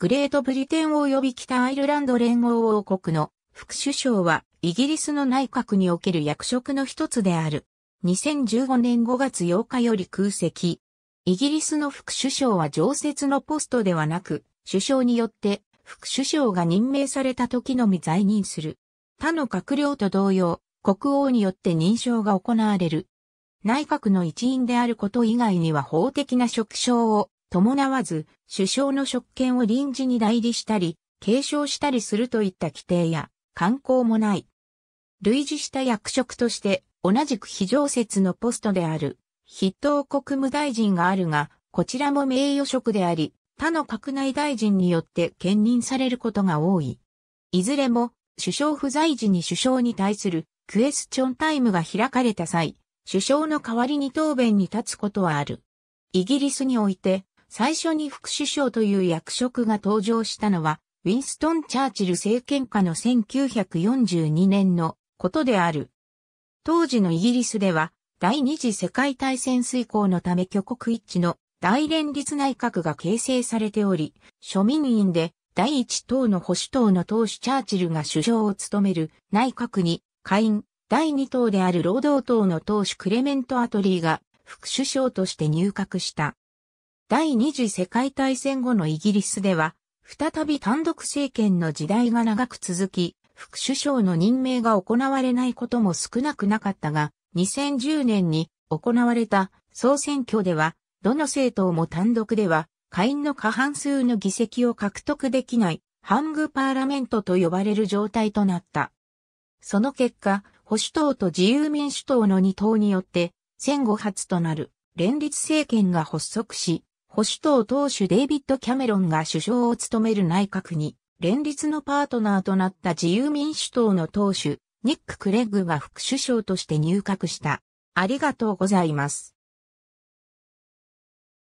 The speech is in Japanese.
グレートブリテン及び北アイルランド連合王国の副首相はイギリスの内閣における役職の一つである。2015年5月8日より空席。イギリスの副首相は常設のポストではなく、首相によって副首相が任命された時のみ在任する。他の閣僚と同様、国王によって認証が行われる。内閣の一員であること以外には法的な職称を伴わず、首相の職権を臨時に代理したり、継承したりするといった規定や、慣行もない。類似した役職として、同じく非常設のポストである、筆頭国務大臣があるが、こちらも名誉職であり、他の閣内大臣によって兼任されることが多い。いずれも、首相不在時に首相に対するクエスチョンタイムが開かれた際、首相の代わりに答弁に立つことはある。イギリスにおいて、最初に副首相という役職が登場したのは、ウィンストン・チャーチル政権下の1942年のことである。当時のイギリスでは、第二次世界大戦遂行のため挙国一致の大連立内閣が形成されており、庶民院で第一党の保守党の党首チャーチルが首相を務める内閣に、下院、第二党である労働党の党首クレメント・アトリーが副首相として入閣した。第二次世界大戦後のイギリスでは、再び単独政権の時代が長く続き、副首相の任命が行われないことも少なくなかったが、2010年に行われた総選挙では、どの政党も単独では、下院の過半数の議席を獲得できない、ハングパーラメントと呼ばれる状態となった。その結果、保守党と自由民主党の二党によって、戦後初となる連立政権が発足し、保守党党首デイビッド・キャメロンが首相を務める内閣に、連立のパートナーとなった自由民主党の党首、ニック・クレッグが副首相として入閣した。ありがとうございます。